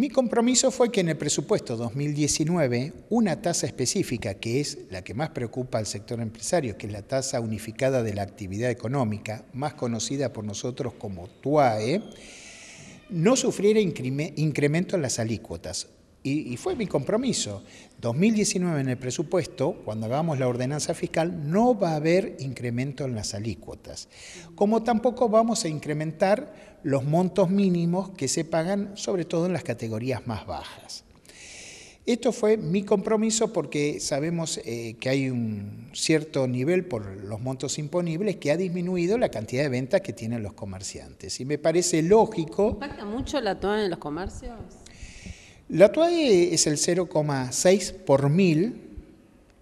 Mi compromiso fue que en el presupuesto 2019 una tasa específica, que es la que más preocupa al sector empresario, que es la tasa unificada de la actividad económica, más conocida por nosotros como TUAE, no sufriera incremento en las alícuotas, y, fue mi compromiso. 2019 en el presupuesto, cuando hagamos la ordenanza fiscal, no va a haber incremento en las alícuotas, como tampoco vamos a incrementar los montos mínimos que se pagan, sobre todo en las categorías más bajas. Esto fue mi compromiso porque sabemos eh, que hay un cierto nivel por los montos imponibles que ha disminuido la cantidad de ventas que tienen los comerciantes. Y me parece lógico... ¿Impacta mucho la toma en los comercios? La TUAE es el 0,6 por mil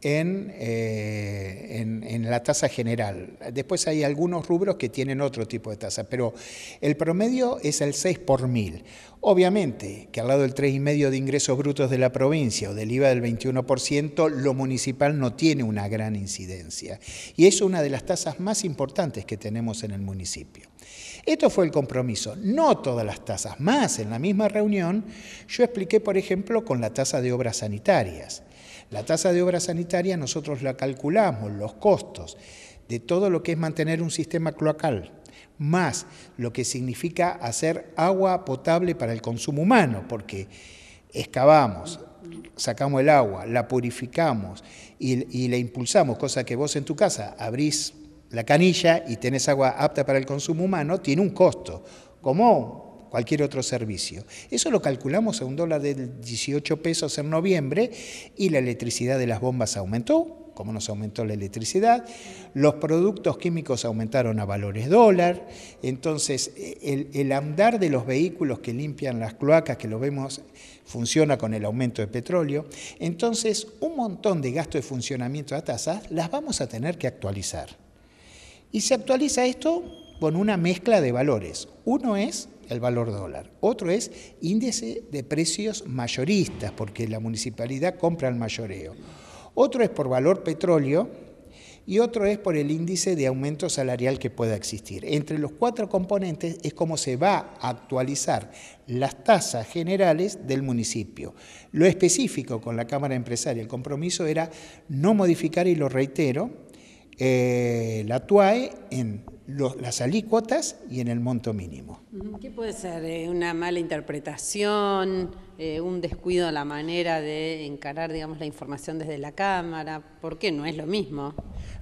eh, en, la tasa general. Después hay algunos rubros que tienen otro tipo de tasa, pero el promedio es el 6 por mil. Obviamente que al lado del 3,5 de ingresos brutos de la provincia o del IVA del 21%, lo municipal no tiene una gran incidencia. Y es una de las tasas más importantes que tenemos en el municipio. Esto fue el compromiso. No todas las tasas. Más, en la misma reunión, yo expliqué, por ejemplo, con la tasa de obras sanitarias. La tasa de obras sanitarias nosotros la calculamos, los costos de todo lo que es mantener un sistema cloacal, más lo que significa hacer agua potable para el consumo humano, porque excavamos, sacamos el agua, la purificamos y, la impulsamos, cosa que vos en tu casa abrís la canilla y tenés agua apta para el consumo humano, tiene un costo, como cualquier otro servicio. Eso lo calculamos a un dólar de 18 pesos en noviembre y la electricidad de las bombas aumentó, como nos aumentó la electricidad, los productos químicos aumentaron a valores dólar, entonces el, andar de los vehículos que limpian las cloacas, que lo vemos, funciona con el aumento de petróleo, entonces un montón de gastos de funcionamiento a tasas las vamos a tener que actualizar. Y se actualiza esto con una mezcla de valores. Uno es el valor dólar, otro es índice de precios mayoristas, porque la municipalidad compra al mayoreo. Otro es por valor petróleo, y otro es por el índice de aumento salarial que pueda existir. Entre los cuatro componentes es cómo se va a actualizar las tasas generales del municipio. Lo específico con la Cámara Empresaria, el compromiso era no modificar, y lo reitero, eh, la TUAE en las alícuotas y en el monto mínimo. ¿Qué puede ser? Eh, ¿Una mala interpretación? Eh, ¿Un descuido en la manera de encarar digamos, la información desde la Cámara? ¿Por qué no es lo mismo?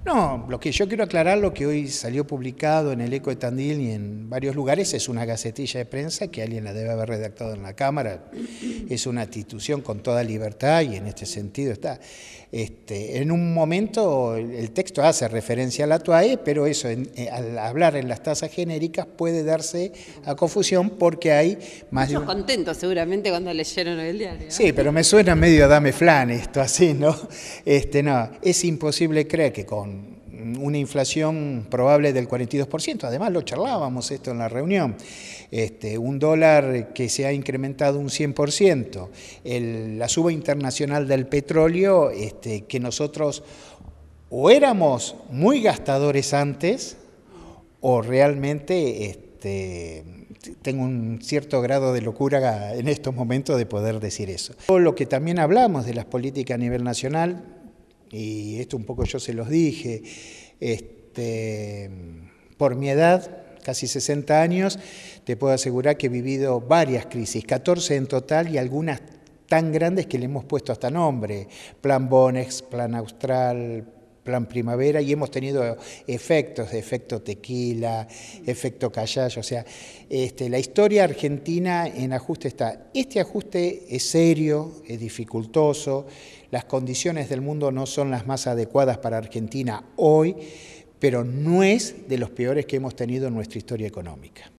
No, lo que yo quiero aclarar, lo que hoy salió publicado en el Eco de Tandil y en varios lugares, es una gacetilla de prensa que alguien la debe haber redactado en la Cámara. Es una institución con toda libertad y en este sentido está. Este, en un momento el texto hace referencia a la TOAE pero eso, eh, al hablar en las tasas genéricas, puede darse a confusión porque hay más Muchos contentos seguramente cuando leyeron el diario. Sí, pero me suena medio a dame flan esto así, ¿no? Este, no, es imposible creer que con una inflación probable del 42%, además lo charlábamos esto en la reunión, este, un dólar que se ha incrementado un 100%, la suba internacional del petróleo, este, que nosotros o éramos muy gastadores antes o realmente... Este, tengo un cierto grado de locura en estos momentos de poder decir eso. Lo que también hablamos de las políticas a nivel nacional, y esto un poco yo se los dije, este, por mi edad, casi 60 años, te puedo asegurar que he vivido varias crisis, 14 en total y algunas tan grandes que le hemos puesto hasta nombre, Plan Bonex, Plan Austral, plan primavera y hemos tenido efectos, efecto tequila, efecto callayo, o sea, este, la historia argentina en ajuste está. Este ajuste es serio, es dificultoso, las condiciones del mundo no son las más adecuadas para Argentina hoy, pero no es de los peores que hemos tenido en nuestra historia económica.